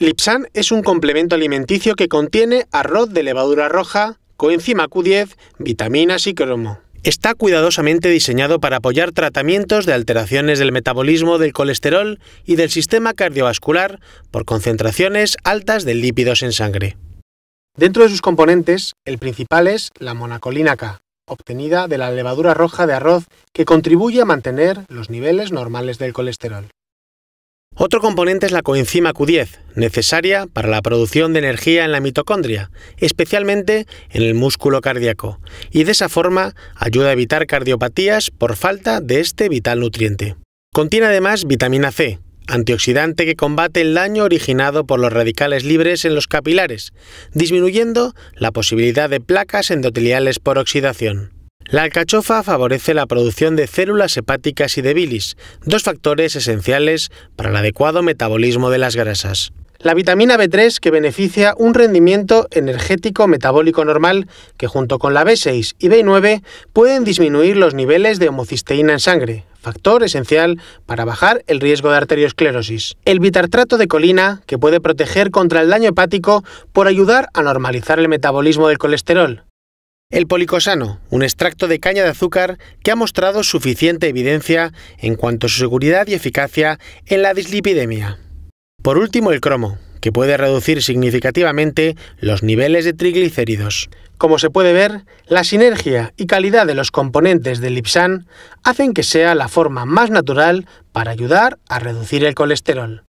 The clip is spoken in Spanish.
Lipsan es un complemento alimenticio que contiene arroz de levadura roja, coenzima Q10, vitaminas y cromo. Está cuidadosamente diseñado para apoyar tratamientos de alteraciones del metabolismo del colesterol y del sistema cardiovascular por concentraciones altas de lípidos en sangre. Dentro de sus componentes, el principal es la monacolina K, obtenida de la levadura roja de arroz que contribuye a mantener los niveles normales del colesterol. Otro componente es la coenzima Q10, necesaria para la producción de energía en la mitocondria, especialmente en el músculo cardíaco, y de esa forma ayuda a evitar cardiopatías por falta de este vital nutriente. Contiene además vitamina C, antioxidante que combate el daño originado por los radicales libres en los capilares, disminuyendo la posibilidad de placas endoteliales por oxidación. La alcachofa favorece la producción de células hepáticas y de bilis, dos factores esenciales para el adecuado metabolismo de las grasas. La vitamina B3 que beneficia un rendimiento energético metabólico normal que junto con la B6 y B9 pueden disminuir los niveles de homocisteína en sangre, factor esencial para bajar el riesgo de arteriosclerosis. El bitartrato de colina que puede proteger contra el daño hepático por ayudar a normalizar el metabolismo del colesterol. El policosano, un extracto de caña de azúcar que ha mostrado suficiente evidencia en cuanto a su seguridad y eficacia en la dislipidemia. Por último, el cromo, que puede reducir significativamente los niveles de triglicéridos. Como se puede ver, la sinergia y calidad de los componentes del Lipsan hacen que sea la forma más natural para ayudar a reducir el colesterol.